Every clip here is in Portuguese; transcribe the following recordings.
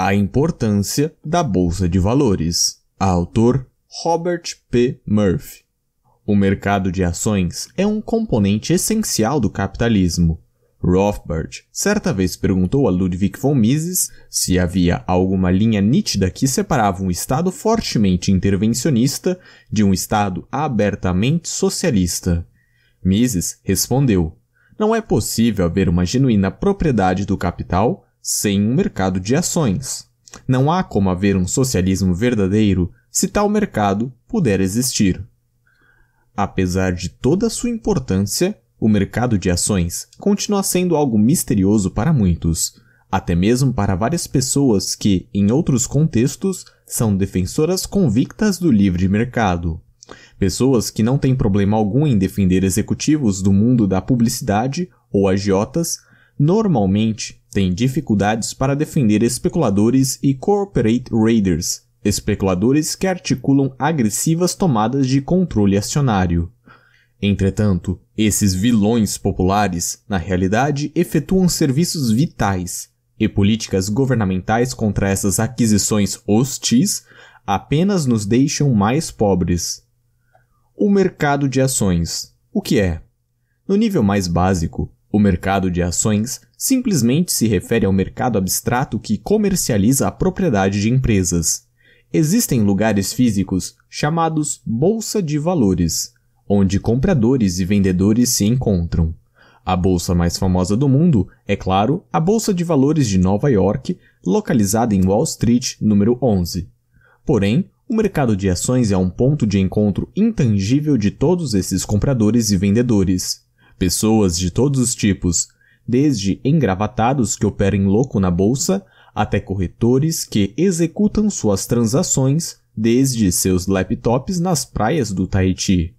A importância da bolsa de valores. Autor Robert P. Murphy. O mercado de ações é um componente essencial do capitalismo. Rothbard certa vez perguntou a Ludwig von Mises se havia alguma linha nítida que separava um Estado fortemente intervencionista de um Estado abertamente socialista. Mises respondeu: Não é possível haver uma genuína propriedade do capital sem um mercado de ações. Não há como haver um socialismo verdadeiro se tal mercado puder existir. Apesar de toda sua importância, o mercado de ações continua sendo algo misterioso para muitos, até mesmo para várias pessoas que, em outros contextos, são defensoras convictas do livre mercado. Pessoas que não têm problema algum em defender executivos do mundo da publicidade ou agiotas, normalmente tem dificuldades para defender especuladores e corporate raiders, especuladores que articulam agressivas tomadas de controle acionário. Entretanto, esses vilões populares, na realidade, efetuam serviços vitais e políticas governamentais contra essas aquisições hostis apenas nos deixam mais pobres. O mercado de ações. O que é? No nível mais básico, o mercado de ações simplesmente se refere ao mercado abstrato que comercializa a propriedade de empresas. Existem lugares físicos chamados bolsa de valores, onde compradores e vendedores se encontram. A bolsa mais famosa do mundo é, claro, a Bolsa de Valores de Nova York, localizada em Wall Street, número 11. Porém, o mercado de ações é um ponto de encontro intangível de todos esses compradores e vendedores. Pessoas de todos os tipos, desde engravatados que operem louco na bolsa, até corretores que executam suas transações desde seus laptops nas praias do Tahiti.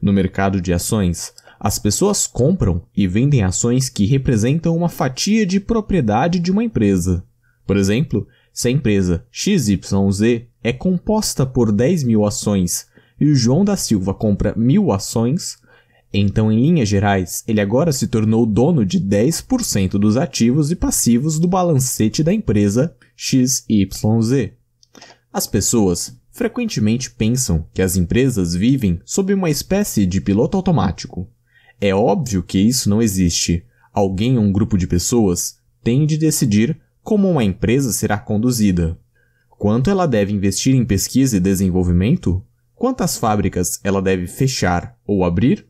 No mercado de ações, as pessoas compram e vendem ações que representam uma fatia de propriedade de uma empresa. Por exemplo, se a empresa XYZ é composta por 10 mil ações e o João da Silva compra mil ações, então, em linhas gerais, ele agora se tornou dono de 10% dos ativos e passivos do balancete da empresa XYZ. As pessoas frequentemente pensam que as empresas vivem sob uma espécie de piloto automático. É óbvio que isso não existe. Alguém ou um grupo de pessoas tem de decidir como uma empresa será conduzida. Quanto ela deve investir em pesquisa e desenvolvimento? Quantas fábricas ela deve fechar ou abrir?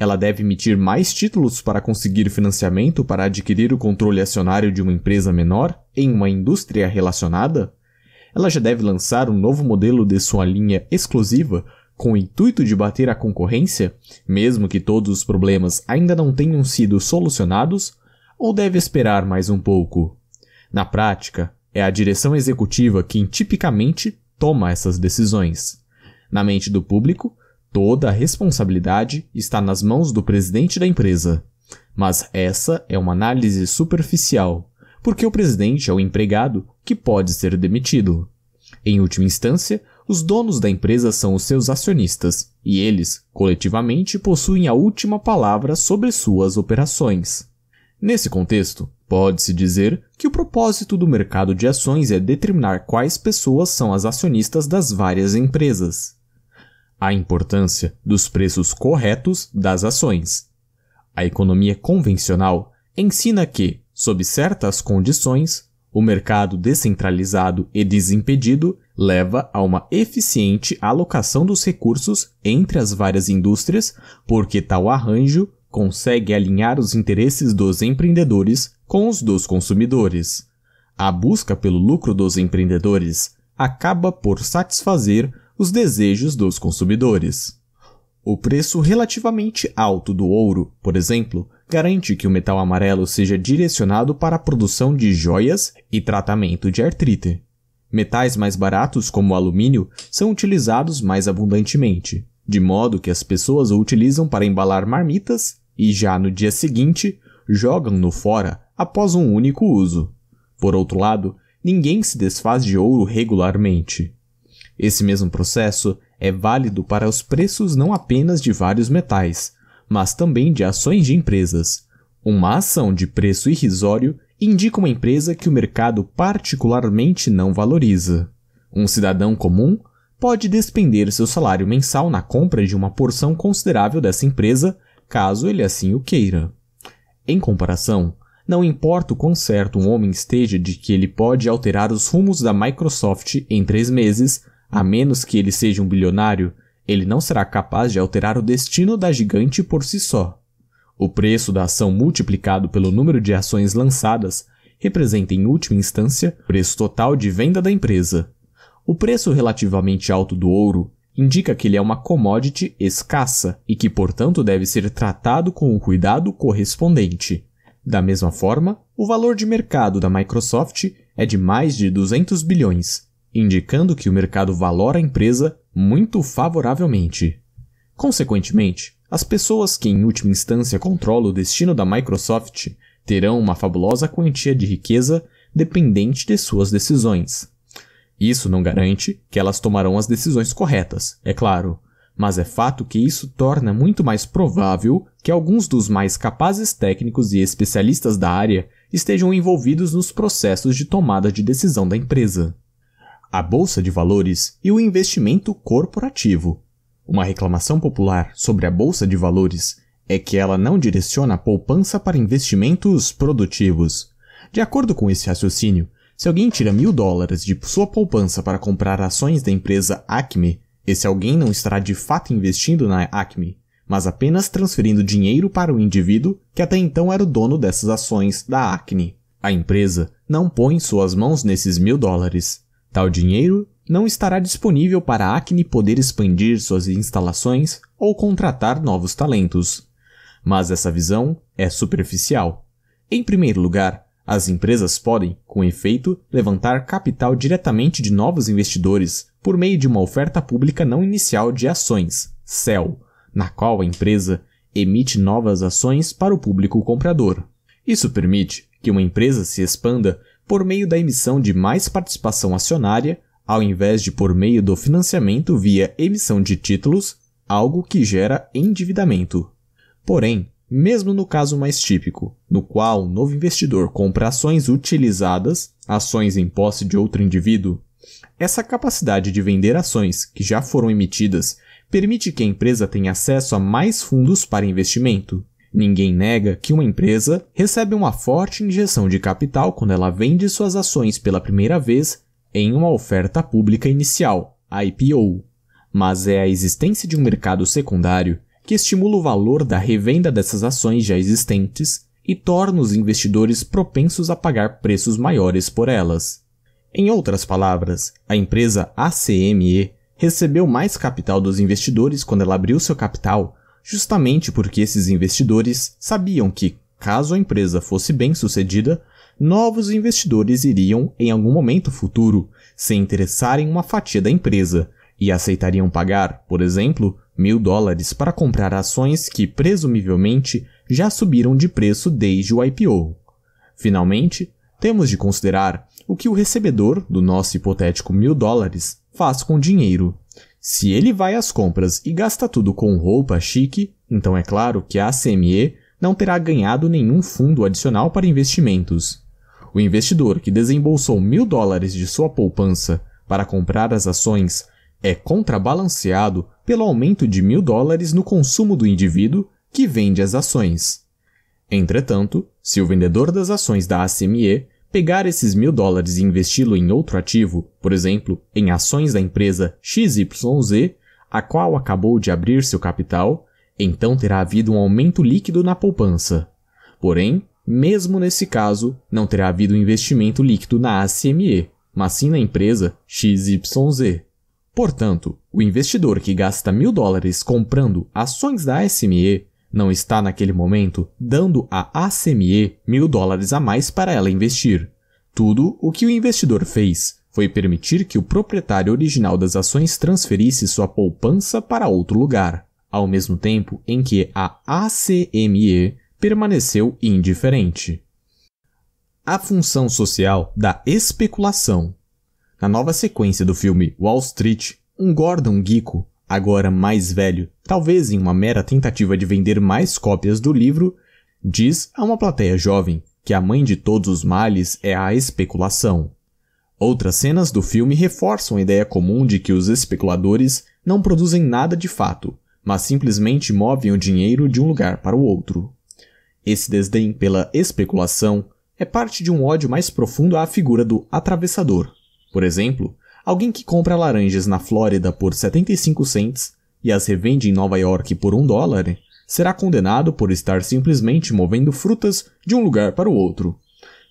Ela deve emitir mais títulos para conseguir financiamento para adquirir o controle acionário de uma empresa menor em uma indústria relacionada? Ela já deve lançar um novo modelo de sua linha exclusiva com o intuito de bater a concorrência, mesmo que todos os problemas ainda não tenham sido solucionados, ou deve esperar mais um pouco? Na prática, é a direção executiva quem tipicamente toma essas decisões. Na mente do público, Toda a responsabilidade está nas mãos do presidente da empresa. Mas essa é uma análise superficial, porque o presidente é o empregado que pode ser demitido. Em última instância, os donos da empresa são os seus acionistas, e eles, coletivamente, possuem a última palavra sobre suas operações. Nesse contexto, pode-se dizer que o propósito do mercado de ações é determinar quais pessoas são as acionistas das várias empresas a importância dos preços corretos das ações. A economia convencional ensina que, sob certas condições, o mercado descentralizado e desimpedido leva a uma eficiente alocação dos recursos entre as várias indústrias, porque tal arranjo consegue alinhar os interesses dos empreendedores com os dos consumidores. A busca pelo lucro dos empreendedores acaba por satisfazer os desejos dos consumidores. O preço relativamente alto do ouro, por exemplo, garante que o metal amarelo seja direcionado para a produção de joias e tratamento de artrite. Metais mais baratos, como o alumínio, são utilizados mais abundantemente, de modo que as pessoas o utilizam para embalar marmitas e já no dia seguinte jogam-no fora após um único uso. Por outro lado, ninguém se desfaz de ouro regularmente. Esse mesmo processo é válido para os preços não apenas de vários metais, mas também de ações de empresas. Uma ação de preço irrisório indica uma empresa que o mercado particularmente não valoriza. Um cidadão comum pode despender seu salário mensal na compra de uma porção considerável dessa empresa, caso ele assim o queira. Em comparação, não importa o quão certo um homem esteja de que ele pode alterar os rumos da Microsoft em três meses, a menos que ele seja um bilionário, ele não será capaz de alterar o destino da gigante por si só. O preço da ação multiplicado pelo número de ações lançadas representa, em última instância, o preço total de venda da empresa. O preço relativamente alto do ouro indica que ele é uma commodity escassa e que, portanto, deve ser tratado com o cuidado correspondente. Da mesma forma, o valor de mercado da Microsoft é de mais de 200 bilhões, indicando que o mercado valora a empresa muito favoravelmente. Consequentemente, as pessoas que em última instância controlam o destino da Microsoft terão uma fabulosa quantia de riqueza dependente de suas decisões. Isso não garante que elas tomarão as decisões corretas, é claro, mas é fato que isso torna muito mais provável que alguns dos mais capazes técnicos e especialistas da área estejam envolvidos nos processos de tomada de decisão da empresa a bolsa de valores e o investimento corporativo. Uma reclamação popular sobre a bolsa de valores é que ela não direciona a poupança para investimentos produtivos. De acordo com esse raciocínio, se alguém tira mil dólares de sua poupança para comprar ações da empresa Acme, esse alguém não estará de fato investindo na Acme, mas apenas transferindo dinheiro para o indivíduo que até então era o dono dessas ações da Acme. A empresa não põe suas mãos nesses mil dólares, Tal dinheiro não estará disponível para a Acne poder expandir suas instalações ou contratar novos talentos. Mas essa visão é superficial. Em primeiro lugar, as empresas podem, com efeito, levantar capital diretamente de novos investidores por meio de uma oferta pública não inicial de ações, CEL, na qual a empresa emite novas ações para o público comprador. Isso permite que uma empresa se expanda por meio da emissão de mais participação acionária, ao invés de por meio do financiamento via emissão de títulos, algo que gera endividamento. Porém, mesmo no caso mais típico, no qual o novo investidor compra ações utilizadas, ações em posse de outro indivíduo, essa capacidade de vender ações que já foram emitidas permite que a empresa tenha acesso a mais fundos para investimento. Ninguém nega que uma empresa recebe uma forte injeção de capital quando ela vende suas ações pela primeira vez em uma oferta pública inicial, IPO. Mas é a existência de um mercado secundário que estimula o valor da revenda dessas ações já existentes e torna os investidores propensos a pagar preços maiores por elas. Em outras palavras, a empresa ACME recebeu mais capital dos investidores quando ela abriu seu capital justamente porque esses investidores sabiam que, caso a empresa fosse bem sucedida, novos investidores iriam, em algum momento futuro, se interessar em uma fatia da empresa e aceitariam pagar, por exemplo, mil dólares para comprar ações que, presumivelmente, já subiram de preço desde o IPO. Finalmente, temos de considerar o que o recebedor do nosso hipotético mil dólares faz com o dinheiro. Se ele vai às compras e gasta tudo com roupa chique, então é claro que a ACME não terá ganhado nenhum fundo adicional para investimentos. O investidor que desembolsou mil dólares de sua poupança para comprar as ações é contrabalanceado pelo aumento de mil dólares no consumo do indivíduo que vende as ações. Entretanto, se o vendedor das ações da ACME Pegar esses mil dólares e investi-lo em outro ativo, por exemplo, em ações da empresa XYZ, a qual acabou de abrir seu capital, então terá havido um aumento líquido na poupança. Porém, mesmo nesse caso, não terá havido investimento líquido na ACME, mas sim na empresa XYZ. Portanto, o investidor que gasta mil dólares comprando ações da SME não está naquele momento dando à ACME mil dólares a mais para ela investir. Tudo o que o investidor fez foi permitir que o proprietário original das ações transferisse sua poupança para outro lugar, ao mesmo tempo em que a ACME permaneceu indiferente. A função social da especulação. Na nova sequência do filme Wall Street, um Gordon Gekko agora mais velho, talvez em uma mera tentativa de vender mais cópias do livro, diz a uma plateia jovem que a mãe de todos os males é a especulação. Outras cenas do filme reforçam a ideia comum de que os especuladores não produzem nada de fato, mas simplesmente movem o dinheiro de um lugar para o outro. Esse desdém pela especulação é parte de um ódio mais profundo à figura do atravessador. Por exemplo, Alguém que compra laranjas na Flórida por 75 cents e as revende em Nova York por 1 dólar será condenado por estar simplesmente movendo frutas de um lugar para o outro.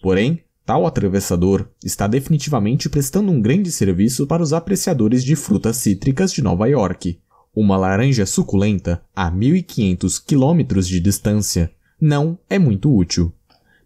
Porém, tal atravessador está definitivamente prestando um grande serviço para os apreciadores de frutas cítricas de Nova York. Uma laranja suculenta a 1.500 quilômetros de distância não é muito útil.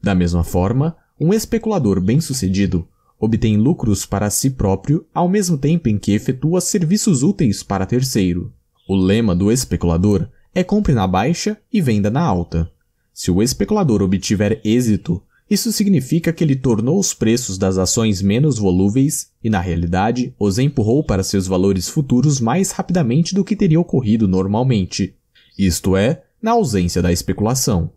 Da mesma forma, um especulador bem-sucedido obtém lucros para si próprio ao mesmo tempo em que efetua serviços úteis para terceiro. O lema do especulador é compre na baixa e venda na alta. Se o especulador obtiver êxito, isso significa que ele tornou os preços das ações menos volúveis e, na realidade, os empurrou para seus valores futuros mais rapidamente do que teria ocorrido normalmente, isto é, na ausência da especulação.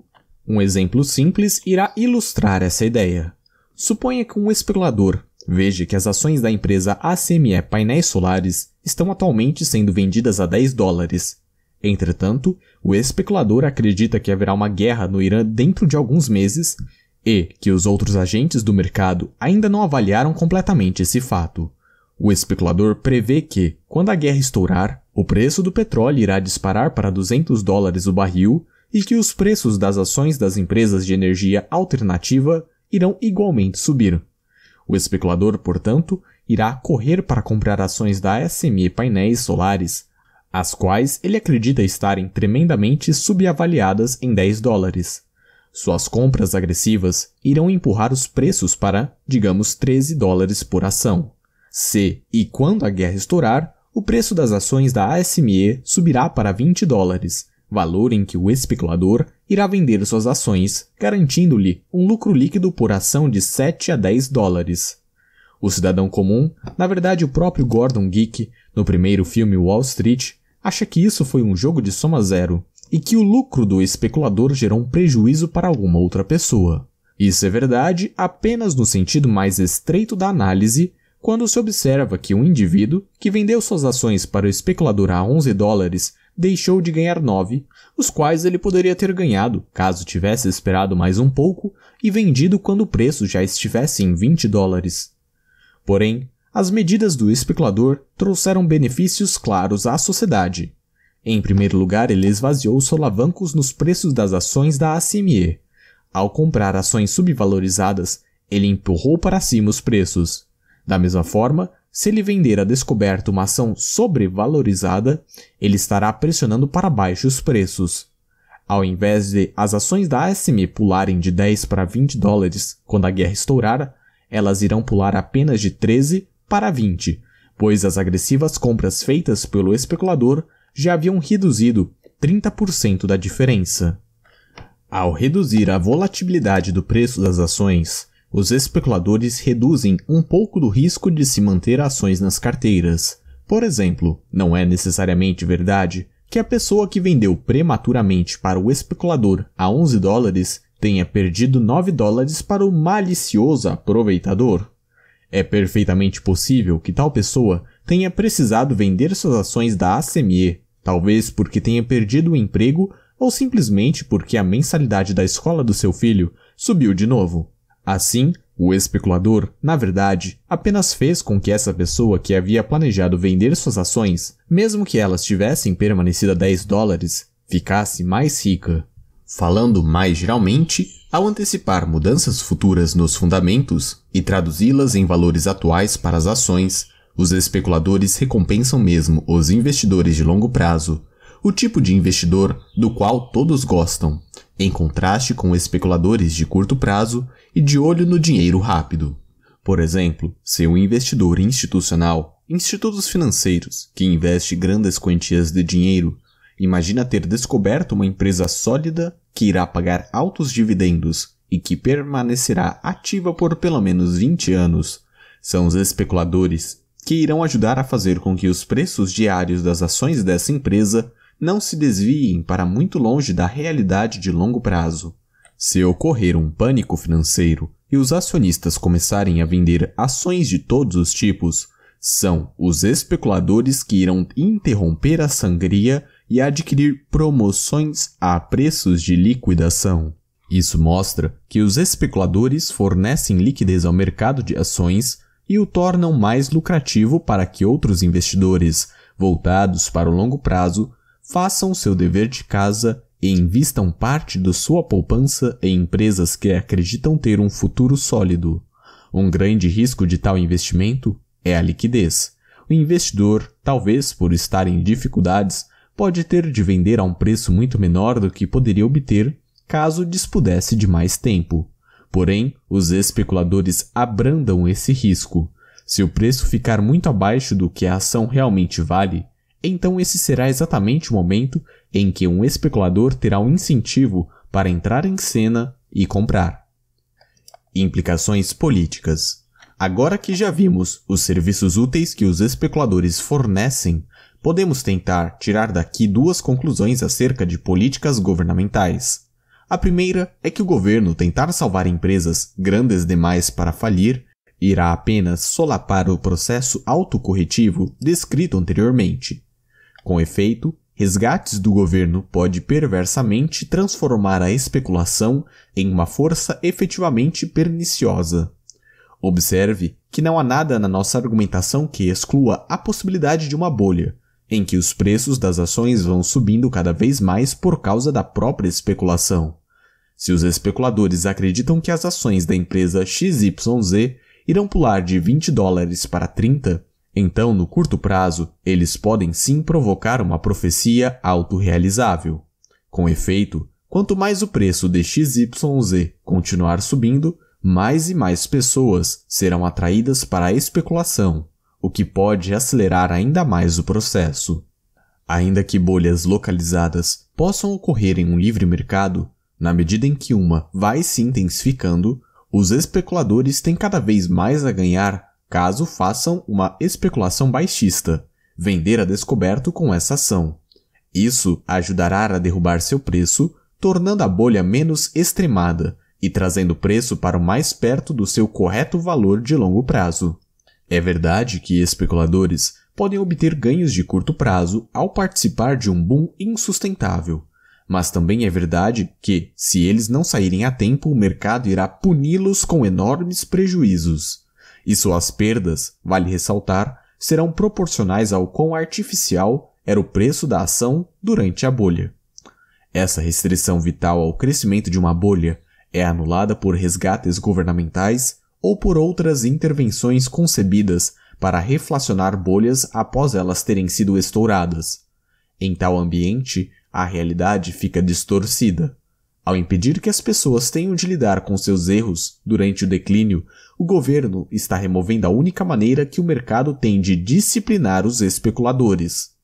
Um exemplo simples irá ilustrar essa ideia. Suponha que um especulador veja que as ações da empresa ACME Painéis Solares estão atualmente sendo vendidas a 10 dólares. Entretanto, o especulador acredita que haverá uma guerra no Irã dentro de alguns meses e que os outros agentes do mercado ainda não avaliaram completamente esse fato. O especulador prevê que, quando a guerra estourar, o preço do petróleo irá disparar para 200 dólares o barril e que os preços das ações das empresas de energia alternativa irão igualmente subir. O especulador, portanto, irá correr para comprar ações da SME Painéis Solares, as quais ele acredita estarem tremendamente subavaliadas em 10 dólares. Suas compras agressivas irão empurrar os preços para, digamos, 13 dólares por ação. Se e quando a guerra estourar, o preço das ações da ASME subirá para 20 dólares, valor em que o especulador irá vender suas ações, garantindo-lhe um lucro líquido por ação de 7 a 10 dólares. O cidadão comum, na verdade o próprio Gordon Geek, no primeiro filme Wall Street, acha que isso foi um jogo de soma zero e que o lucro do especulador gerou um prejuízo para alguma outra pessoa. Isso é verdade apenas no sentido mais estreito da análise, quando se observa que um indivíduo que vendeu suas ações para o especulador a 11 dólares deixou de ganhar nove, os quais ele poderia ter ganhado caso tivesse esperado mais um pouco e vendido quando o preço já estivesse em 20 dólares. Porém, as medidas do especulador trouxeram benefícios claros à sociedade. Em primeiro lugar, ele esvaziou os solavancos nos preços das ações da ACME. Ao comprar ações subvalorizadas, ele empurrou para cima os preços. Da mesma forma, se ele vender a descoberto uma ação sobrevalorizada, ele estará pressionando para baixo os preços. Ao invés de as ações da ASM pularem de 10 para 20 dólares quando a guerra estourar, elas irão pular apenas de 13 para 20, pois as agressivas compras feitas pelo especulador já haviam reduzido 30% da diferença. Ao reduzir a volatilidade do preço das ações, os especuladores reduzem um pouco do risco de se manter ações nas carteiras. Por exemplo, não é necessariamente verdade que a pessoa que vendeu prematuramente para o especulador a 11 dólares tenha perdido 9 dólares para o malicioso aproveitador. É perfeitamente possível que tal pessoa tenha precisado vender suas ações da ACME, talvez porque tenha perdido o emprego ou simplesmente porque a mensalidade da escola do seu filho subiu de novo. Assim, o especulador, na verdade, apenas fez com que essa pessoa que havia planejado vender suas ações, mesmo que elas tivessem permanecido a 10 dólares, ficasse mais rica. Falando mais geralmente, ao antecipar mudanças futuras nos fundamentos e traduzi-las em valores atuais para as ações, os especuladores recompensam mesmo os investidores de longo prazo, o tipo de investidor do qual todos gostam, em contraste com especuladores de curto prazo e de olho no dinheiro rápido. Por exemplo, se um investidor institucional, institutos financeiros, que investe grandes quantias de dinheiro, imagina ter descoberto uma empresa sólida que irá pagar altos dividendos e que permanecerá ativa por pelo menos 20 anos, são os especuladores que irão ajudar a fazer com que os preços diários das ações dessa empresa não se desviem para muito longe da realidade de longo prazo. Se ocorrer um pânico financeiro e os acionistas começarem a vender ações de todos os tipos, são os especuladores que irão interromper a sangria e adquirir promoções a preços de liquidação. Isso mostra que os especuladores fornecem liquidez ao mercado de ações e o tornam mais lucrativo para que outros investidores, voltados para o longo prazo, façam seu dever de casa e invistam parte de sua poupança em empresas que acreditam ter um futuro sólido. Um grande risco de tal investimento é a liquidez. O investidor, talvez por estar em dificuldades, pode ter de vender a um preço muito menor do que poderia obter caso dispudesse de mais tempo. Porém, os especuladores abrandam esse risco. Se o preço ficar muito abaixo do que a ação realmente vale, então esse será exatamente o momento em que um especulador terá um incentivo para entrar em cena e comprar. Implicações políticas. Agora que já vimos os serviços úteis que os especuladores fornecem, podemos tentar tirar daqui duas conclusões acerca de políticas governamentais. A primeira é que o governo tentar salvar empresas grandes demais para falir irá apenas solapar o processo autocorretivo descrito anteriormente. Com efeito, resgates do governo pode perversamente transformar a especulação em uma força efetivamente perniciosa. Observe que não há nada na nossa argumentação que exclua a possibilidade de uma bolha, em que os preços das ações vão subindo cada vez mais por causa da própria especulação. Se os especuladores acreditam que as ações da empresa XYZ irão pular de 20 dólares para 30, então, no curto prazo, eles podem sim provocar uma profecia autorrealizável. Com efeito, quanto mais o preço de XYZ continuar subindo, mais e mais pessoas serão atraídas para a especulação, o que pode acelerar ainda mais o processo. Ainda que bolhas localizadas possam ocorrer em um livre mercado, na medida em que uma vai se intensificando, os especuladores têm cada vez mais a ganhar caso façam uma especulação baixista, vender a descoberto com essa ação. Isso ajudará a derrubar seu preço, tornando a bolha menos extremada e trazendo o preço para o mais perto do seu correto valor de longo prazo. É verdade que especuladores podem obter ganhos de curto prazo ao participar de um boom insustentável, mas também é verdade que, se eles não saírem a tempo, o mercado irá puni-los com enormes prejuízos. E suas perdas, vale ressaltar, serão proporcionais ao quão artificial era o preço da ação durante a bolha. Essa restrição vital ao crescimento de uma bolha é anulada por resgates governamentais ou por outras intervenções concebidas para reflacionar bolhas após elas terem sido estouradas. Em tal ambiente, a realidade fica distorcida. Ao impedir que as pessoas tenham de lidar com seus erros durante o declínio, o governo está removendo a única maneira que o mercado tem de disciplinar os especuladores.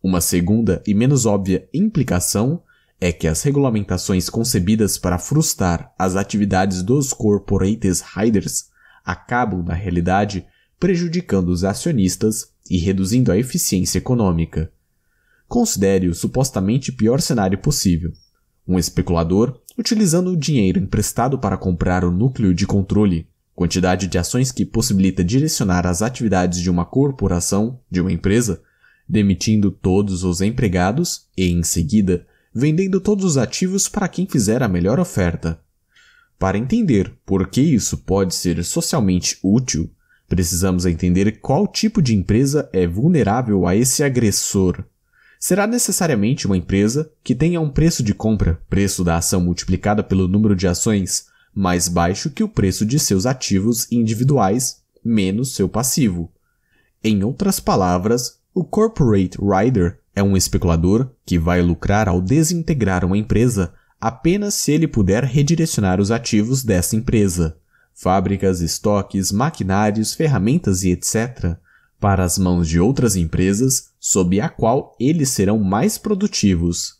Uma segunda e menos óbvia implicação é que as regulamentações concebidas para frustrar as atividades dos corporates riders acabam, na realidade, prejudicando os acionistas e reduzindo a eficiência econômica. Considere o supostamente pior cenário possível. Um especulador, utilizando o dinheiro emprestado para comprar o núcleo de controle, quantidade de ações que possibilita direcionar as atividades de uma corporação, de uma empresa, demitindo todos os empregados e, em seguida, vendendo todos os ativos para quem fizer a melhor oferta. Para entender por que isso pode ser socialmente útil, precisamos entender qual tipo de empresa é vulnerável a esse agressor será necessariamente uma empresa que tenha um preço de compra, preço da ação multiplicada pelo número de ações, mais baixo que o preço de seus ativos individuais menos seu passivo. Em outras palavras, o corporate rider é um especulador que vai lucrar ao desintegrar uma empresa apenas se ele puder redirecionar os ativos dessa empresa. Fábricas, estoques, maquinários, ferramentas e etc para as mãos de outras empresas sob a qual eles serão mais produtivos.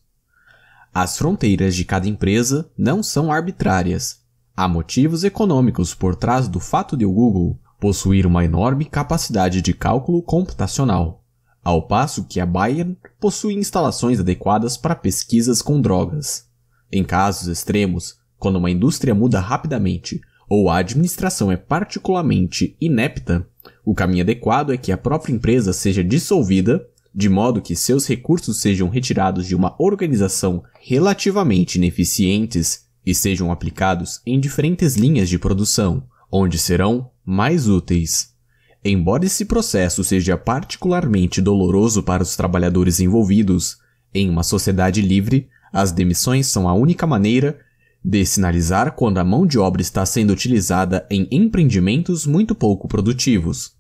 As fronteiras de cada empresa não são arbitrárias. Há motivos econômicos por trás do fato de o Google possuir uma enorme capacidade de cálculo computacional, ao passo que a Bayer possui instalações adequadas para pesquisas com drogas. Em casos extremos, quando uma indústria muda rapidamente ou a administração é particularmente inepta, o caminho adequado é que a própria empresa seja dissolvida, de modo que seus recursos sejam retirados de uma organização relativamente ineficientes e sejam aplicados em diferentes linhas de produção, onde serão mais úteis. Embora esse processo seja particularmente doloroso para os trabalhadores envolvidos, em uma sociedade livre, as demissões são a única maneira de sinalizar quando a mão de obra está sendo utilizada em empreendimentos muito pouco produtivos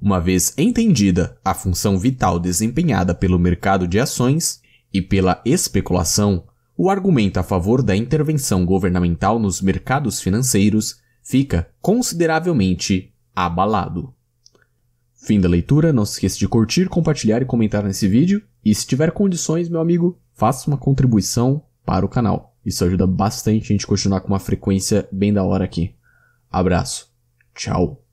uma vez entendida a função vital desempenhada pelo mercado de ações e pela especulação, o argumento a favor da intervenção governamental nos mercados financeiros fica consideravelmente abalado. Fim da leitura, não se esqueça de curtir, compartilhar e comentar nesse vídeo. E se tiver condições, meu amigo, faça uma contribuição para o canal. Isso ajuda bastante a gente continuar com uma frequência bem da hora aqui. Abraço. Tchau.